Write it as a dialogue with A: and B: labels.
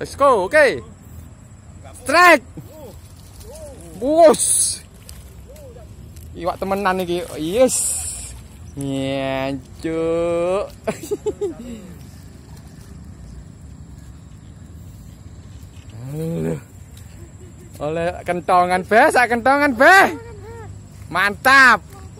A: Let's go, oke. Okay. Strike. Bus. Iwak temenan nih, Yes. Nyancuk.
B: Oleh kentongan, B,
C: sak ah, kentongan, B, Mantap.